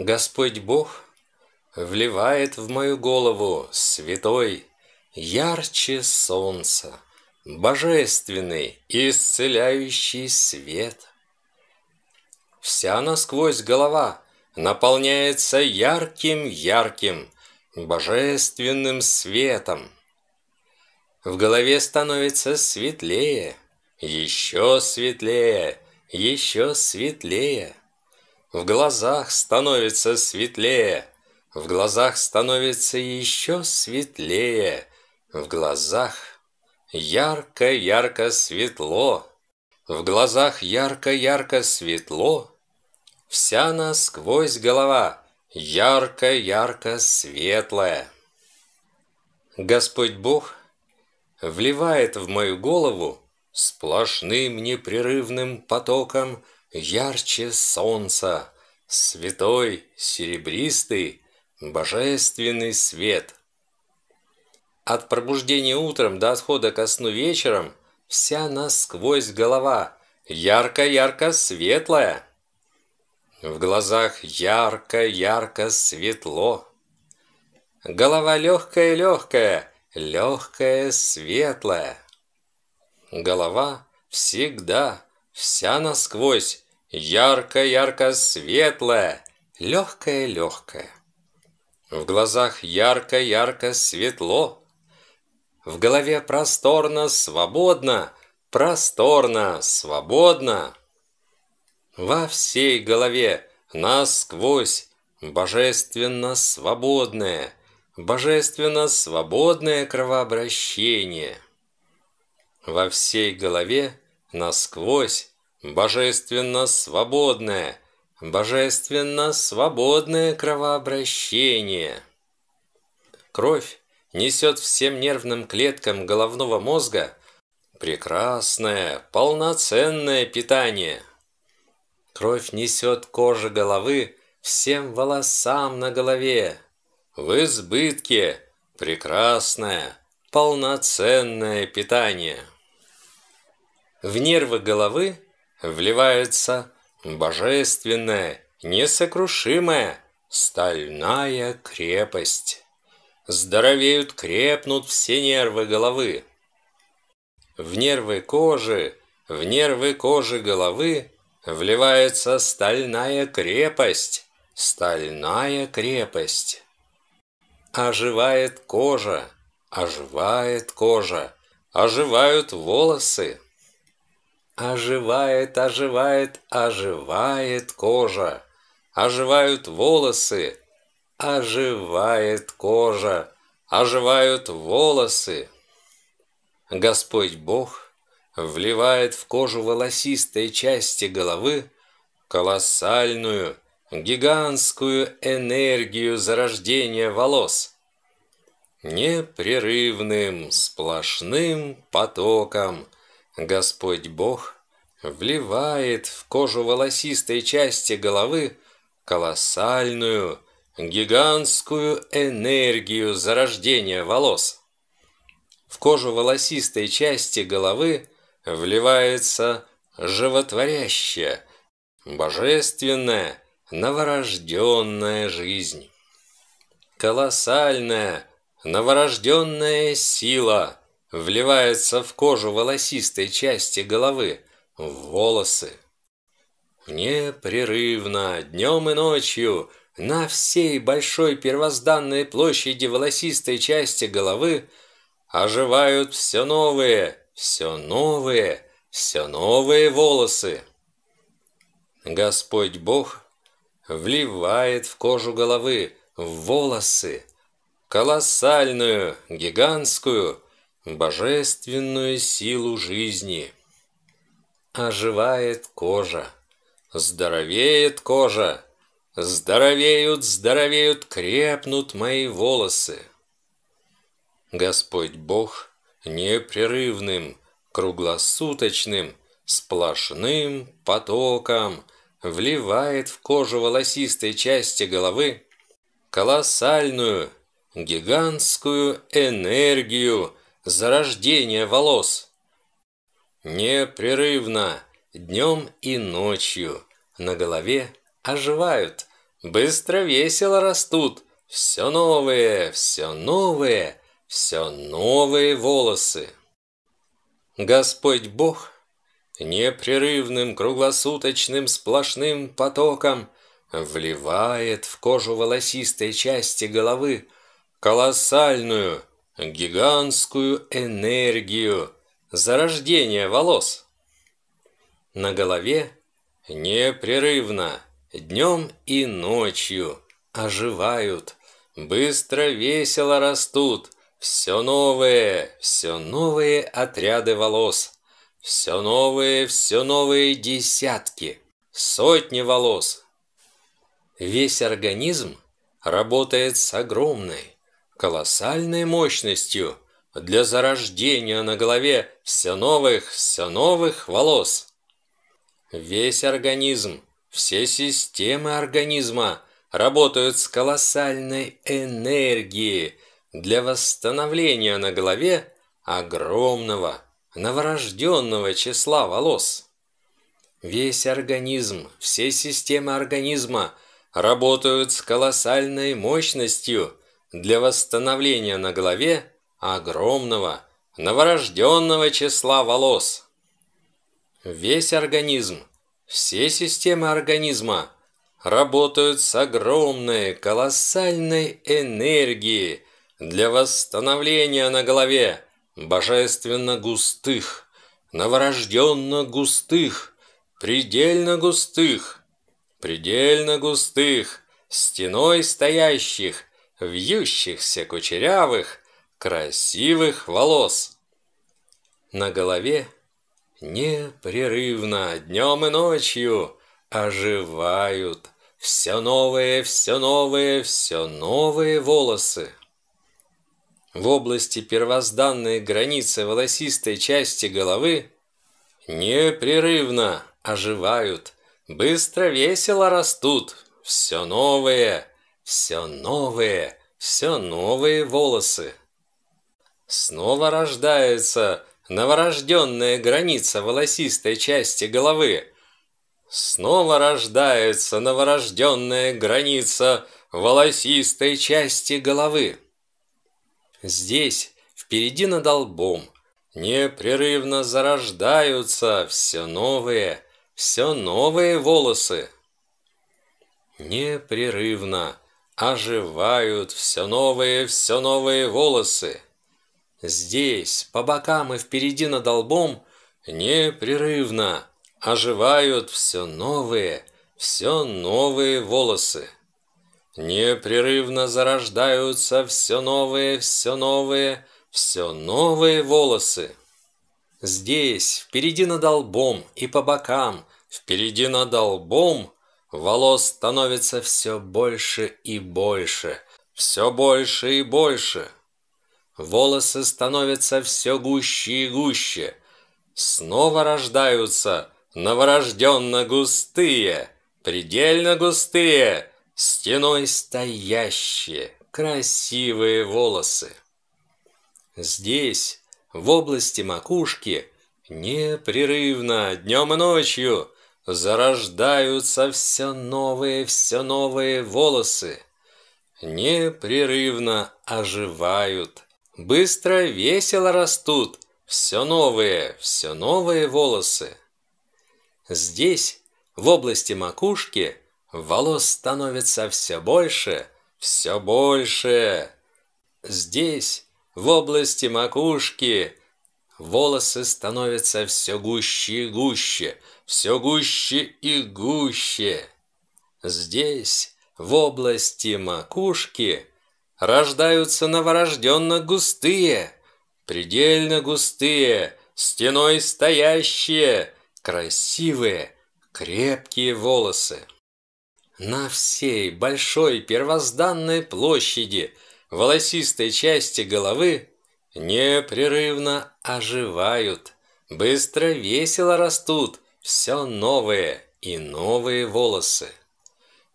Господь Бог вливает в мою голову святой, ярче солнца, божественный, исцеляющий свет. Вся насквозь голова наполняется ярким-ярким, божественным светом. В голове становится светлее, еще светлее, еще светлее. В глазах становится светлее, в глазах становится еще светлее, в глазах ярко-ярко светло, в глазах ярко-ярко светло, вся насквозь голова ярко-ярко светлая. Господь Бог вливает в мою голову сплошным непрерывным потоком ярче солнца, святой, серебристый, божественный свет. От пробуждения утром до отхода ко сну вечером вся насквозь голова, ярко-ярко светлая. В глазах ярко-ярко светло. Голова легкая-легкая, легкая-светлая. Голова всегда Вся насквозь, ярко-ярко светлая, легкая-легкая. В глазах ярко-ярко светло. В голове просторно, свободно, просторно, свободно. Во всей голове насквозь божественно свободное, божественно свободное кровообращение. Во всей голове насквозь, божественно свободное, божественно свободное кровообращение. Кровь несет всем нервным клеткам головного мозга прекрасное, полноценное питание. Кровь несет коже головы всем волосам на голове. В избытке прекрасное, полноценное питание. В нервы головы вливается божественная, несокрушимая стальная крепость. Здоровеют, крепнут все нервы головы. В нервы кожи, в нервы кожи головы вливается стальная крепость, стальная крепость. Оживает кожа, оживает кожа, оживают волосы. Оживает, оживает, оживает кожа. Оживают волосы. Оживает кожа. Оживают волосы. Господь Бог вливает в кожу волосистой части головы колоссальную, гигантскую энергию зарождения волос. Непрерывным, сплошным потоком – Господь Бог вливает в кожу волосистой части головы колоссальную, гигантскую энергию зарождения волос. В кожу волосистой части головы вливается животворящая, божественная, новорожденная жизнь. Колоссальная, новорожденная сила – вливается в кожу волосистой части головы, в волосы. Непрерывно, днем и ночью, на всей большой первозданной площади волосистой части головы оживают все новые, все новые, все новые волосы. Господь Бог вливает в кожу головы, в волосы, колоссальную, гигантскую, божественную силу жизни. Оживает кожа, здоровеет кожа, здоровеют, здоровеют, крепнут мои волосы. Господь Бог непрерывным, круглосуточным, сплошным потоком вливает в кожу волосистой части головы колоссальную, гигантскую энергию, зарождение волос. Непрерывно, днем и ночью, на голове оживают, быстро весело растут, все новые, все новые, все новые волосы. Господь Бог непрерывным круглосуточным сплошным потоком вливает в кожу волосистой части головы колоссальную – гигантскую энергию зарождения волос. На голове непрерывно, днем и ночью оживают, быстро, весело растут все новые, все новые отряды волос, все новые, все новые десятки, сотни волос. Весь организм работает с огромной, колоссальной мощностью для зарождения на голове все новых, все новых волос. Весь организм, все системы организма работают с колоссальной энергией для восстановления на голове огромного новорожденного числа волос. Весь организм, все системы организма работают с колоссальной мощностью – для восстановления на голове огромного новорожденного числа волос. Весь организм, все системы организма работают с огромной колоссальной энергией для восстановления на голове божественно густых, новорожденно густых, предельно густых, предельно густых, стеной стоящих вьющихся кучерявых, красивых волос. На голове непрерывно днем и ночью оживают все новые, все новые, все новые волосы. В области первозданной границы волосистой части головы непрерывно оживают, быстро, весело растут все новые, все новые, все новые волосы. Снова рождается новорожденная граница волосистой части головы. Снова рождается новорожденная граница волосистой части головы. Здесь, впереди над лбом, непрерывно зарождаются все новые, все новые волосы. Непрерывно оживают все новые, все новые волосы. Здесь, по бокам и впереди над долбом, непрерывно оживают все новые, все новые волосы. Непрерывно зарождаются все новые, все новые, все новые волосы. Здесь, впереди над долбом и по бокам, впереди над долбом Волос становится все больше и больше, все больше и больше. Волосы становятся все гуще и гуще. Снова рождаются новорожденно густые, предельно густые, стеной стоящие, красивые волосы. Здесь, в области макушки, непрерывно, днем и ночью, зарождаются все новые, все новые волосы. Непрерывно оживают, быстро, весело растут все новые, все новые волосы. Здесь, в области макушки, волос становится все больше, все больше. Здесь, в области макушки, волосы становятся все гуще и гуще – все гуще и гуще. Здесь, в области макушки, рождаются новорожденно густые, предельно густые, стеной стоящие, красивые, крепкие волосы. На всей большой первозданной площади волосистой части головы непрерывно оживают, быстро весело растут – все новые и новые волосы.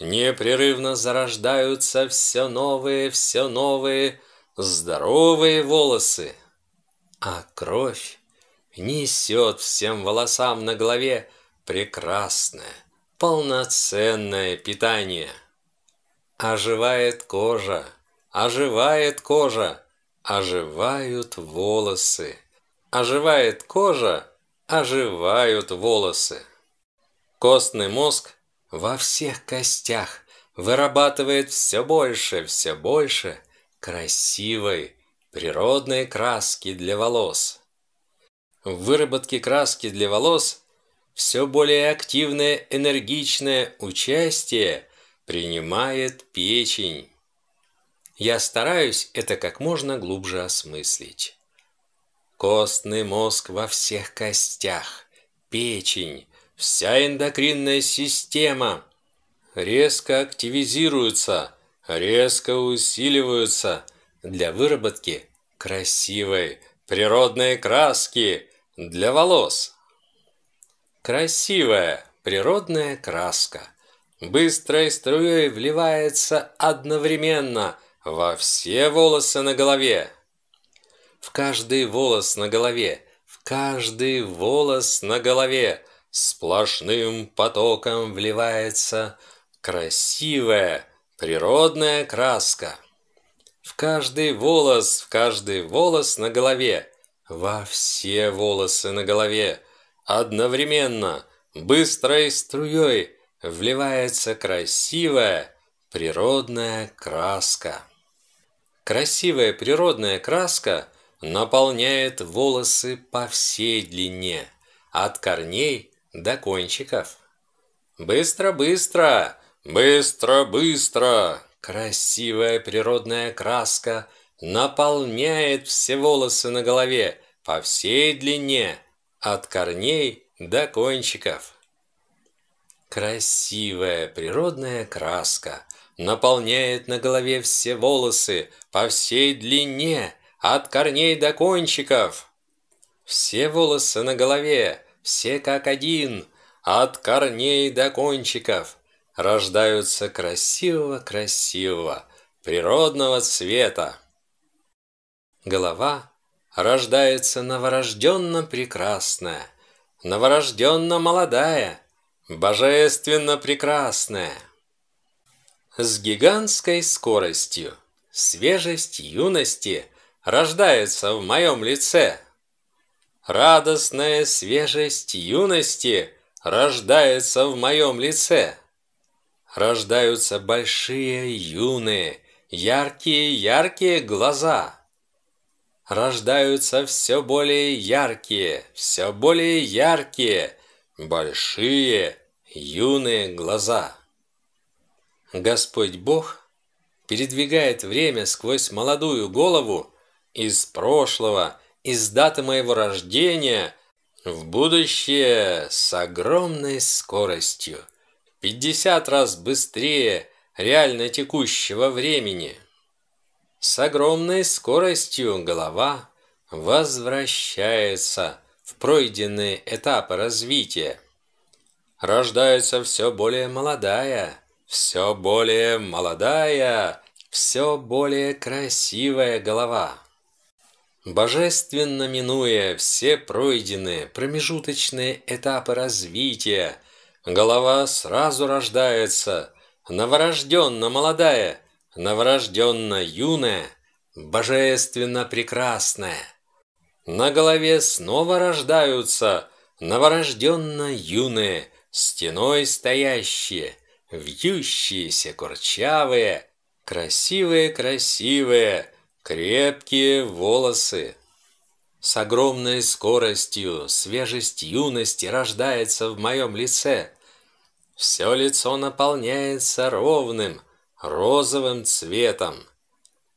Непрерывно зарождаются все новые, все новые здоровые волосы. А кровь несет всем волосам на голове прекрасное, полноценное питание. Оживает кожа, оживает кожа, оживают волосы, оживает кожа – оживают волосы. Костный мозг во всех костях вырабатывает все больше, все больше красивой природной краски для волос. В выработке краски для волос все более активное энергичное участие принимает печень. Я стараюсь это как можно глубже осмыслить. Костный мозг во всех костях, печень, вся эндокринная система резко активизируются, резко усиливаются для выработки красивой природной краски для волос. Красивая природная краска быстрой струей вливается одновременно во все волосы на голове в каждый волос на голове, в каждый волос на голове сплошным потоком вливается красивая природная краска. В каждый волос, в каждый волос на голове, во все волосы на голове одновременно, быстрой струей вливается красивая природная краска. Красивая природная краска наполняет волосы по всей длине, от корней до кончиков. Быстро-быстро, быстро-быстро, красивая природная краска наполняет все волосы на голове по всей длине, от корней до кончиков. Красивая природная краска наполняет на голове все волосы по всей длине, от корней до кончиков! Все волосы на голове, все как один, от корней до кончиков, рождаются красиво красиво природного цвета. Голова рождается новорожденно прекрасная, новорожденно молодая, божественно прекрасная. С гигантской скоростью свежесть юности рождается в моем лице. Радостная свежесть юности рождается в моем лице. Рождаются большие, юные, яркие-яркие глаза. Рождаются все более яркие, все более яркие, большие, юные глаза. Господь Бог передвигает время сквозь молодую голову из прошлого, из даты моего рождения в будущее с огромной скоростью, 50 раз быстрее реально текущего времени. С огромной скоростью голова возвращается в пройденные этапы развития. Рождается все более молодая, все более молодая, все более красивая голова. Божественно минуя все пройденные промежуточные этапы развития, голова сразу рождается, новорожденно молодая, новорожденно юная, божественно прекрасная. На голове снова рождаются новорожденно юные, стеной стоящие, вьющиеся, курчавые, красивые-красивые, Крепкие волосы. С огромной скоростью свежесть юности рождается в моем лице. Все лицо наполняется ровным, розовым цветом.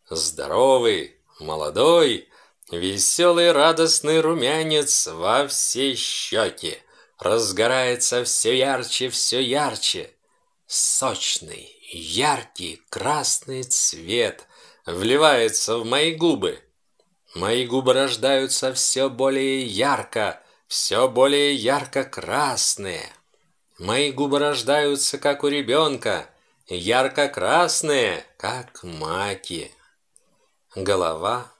Здоровый, молодой, веселый, радостный румянец во все щеки. Разгорается все ярче, все ярче. Сочный, яркий красный цвет – вливается в мои губы. Мои губы рождаются все более ярко, все более ярко-красные. Мои губы рождаются, как у ребенка, ярко-красные, как маки. Голова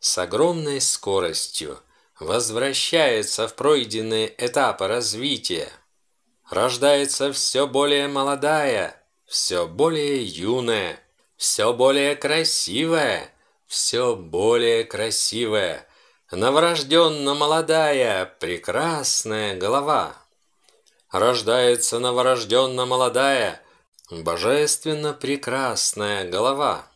с огромной скоростью возвращается в пройденные этапы развития. Рождается все более молодая, все более юная, все более красивая, все более красивая, новорожденно молодая, прекрасная голова. Рождается новорожденно молодая, божественно прекрасная голова.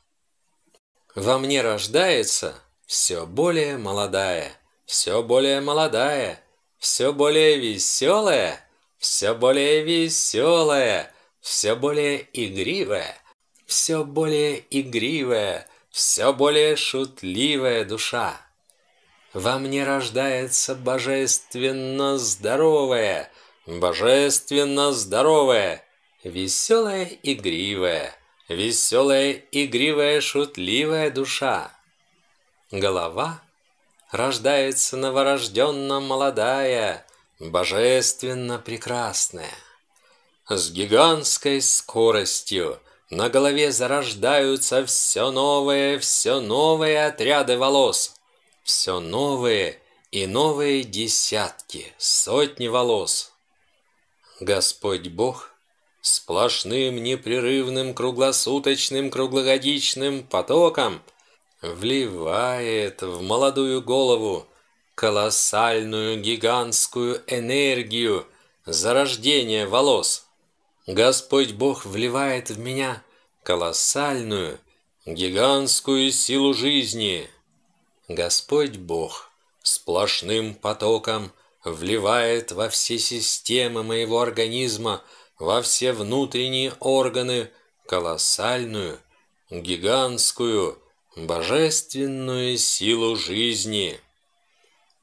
Во мне рождается все более молодая, все более молодая, все более веселая, все более веселая, все более игривая все более игривая, все более шутливая душа. Во мне рождается божественно здоровая, божественно здоровая, веселая игривая, веселая игривая шутливая душа. Голова рождается новорожденно молодая, божественно прекрасная. С гигантской скоростью на голове зарождаются все новые, все новые отряды волос. Все новые и новые десятки, сотни волос. Господь Бог сплошным, непрерывным, круглосуточным, круглогодичным потоком вливает в молодую голову колоссальную гигантскую энергию зарождения волос – Господь Бог вливает в меня колоссальную, гигантскую силу жизни. Господь Бог сплошным потоком вливает во все системы моего организма, во все внутренние органы колоссальную, гигантскую, божественную силу жизни.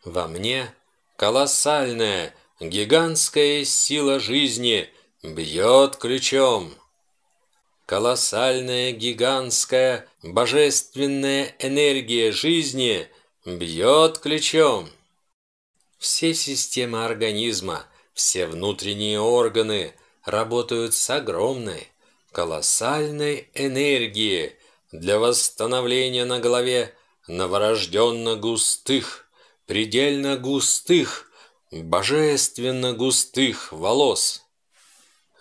Во мне колоссальная, гигантская сила жизни – бьет ключом. Колоссальная, гигантская, божественная энергия жизни бьет ключом. Все системы организма, все внутренние органы работают с огромной, колоссальной энергией для восстановления на голове новорожденно густых, предельно густых, божественно густых волос.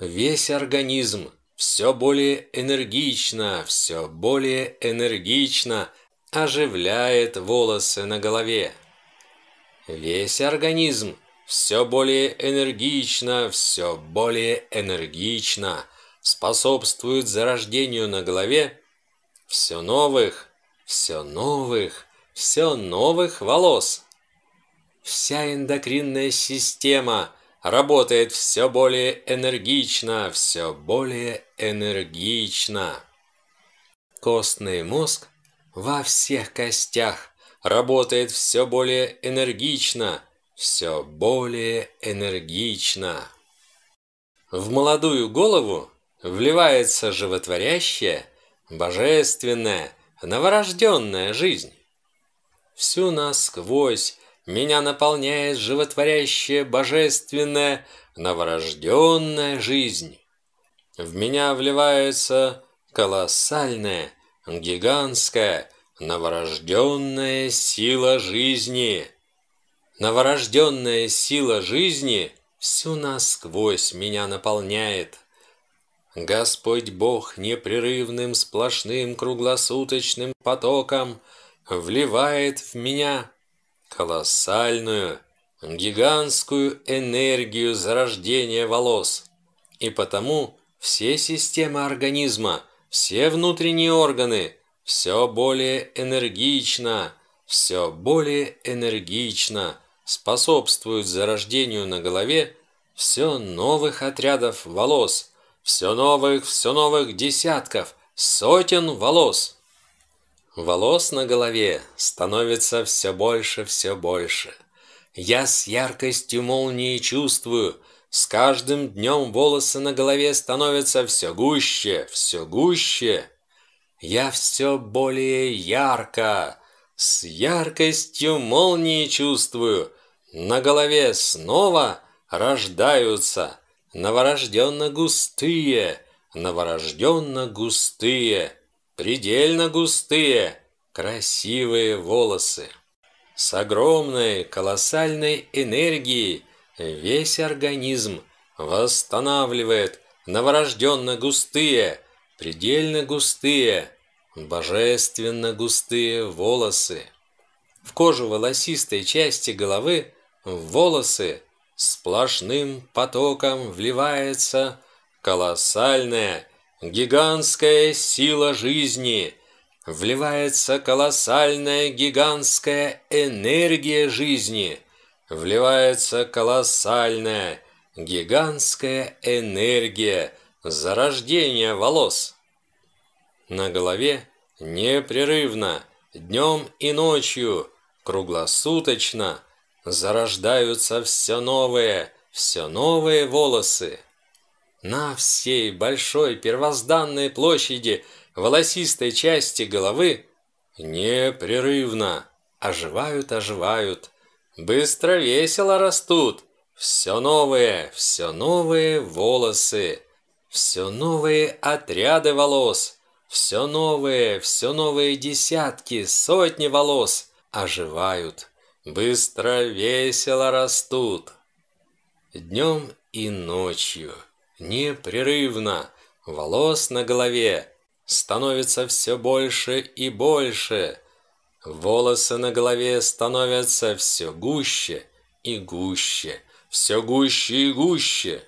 Весь организм все более энергично, все более энергично оживляет волосы на голове. Весь организм все более энергично, все более энергично способствует зарождению на голове все новых, все новых, все новых волос. Вся эндокринная система – работает все более энергично, все более энергично. Костный мозг во всех костях работает все более энергично, все более энергично. В молодую голову вливается животворящая, божественная, новорожденная жизнь. Всю насквозь меня наполняет животворящая, божественная, новорожденная жизнь. В меня вливается колоссальная, гигантская, новорожденная сила жизни. Новорожденная сила жизни всю насквозь меня наполняет. Господь Бог непрерывным сплошным круглосуточным потоком вливает в меня колоссальную, гигантскую энергию зарождения волос. И потому все системы организма, все внутренние органы все более энергично, все более энергично способствуют зарождению на голове все новых отрядов волос, все новых, все новых десятков, сотен волос. Волос на голове становится все больше, все больше. Я с яркостью молнии чувствую, с каждым днем волосы на голове становятся все гуще, все гуще. Я все более ярко, с яркостью молнии чувствую. На голове снова рождаются новорожденно густые, новорожденно густые предельно густые, красивые волосы. С огромной, колоссальной энергией весь организм восстанавливает новорожденно густые, предельно густые, божественно густые волосы. В кожу волосистой части головы волосы сплошным потоком вливается колоссальная гигантская сила жизни, вливается колоссальная гигантская энергия жизни, вливается колоссальная гигантская энергия зарождения волос. На голове непрерывно, днем и ночью, круглосуточно зарождаются все новые, все новые волосы. На всей большой первозданной площади волосистой части головы непрерывно оживают, оживают, быстро весело растут все новые, все новые волосы, все новые отряды волос, все новые, все новые десятки, сотни волос оживают, быстро весело растут. Днем и ночью – непрерывно. Волос на голове становится все больше и больше. Волосы на голове становятся все гуще и гуще, все гуще и гуще.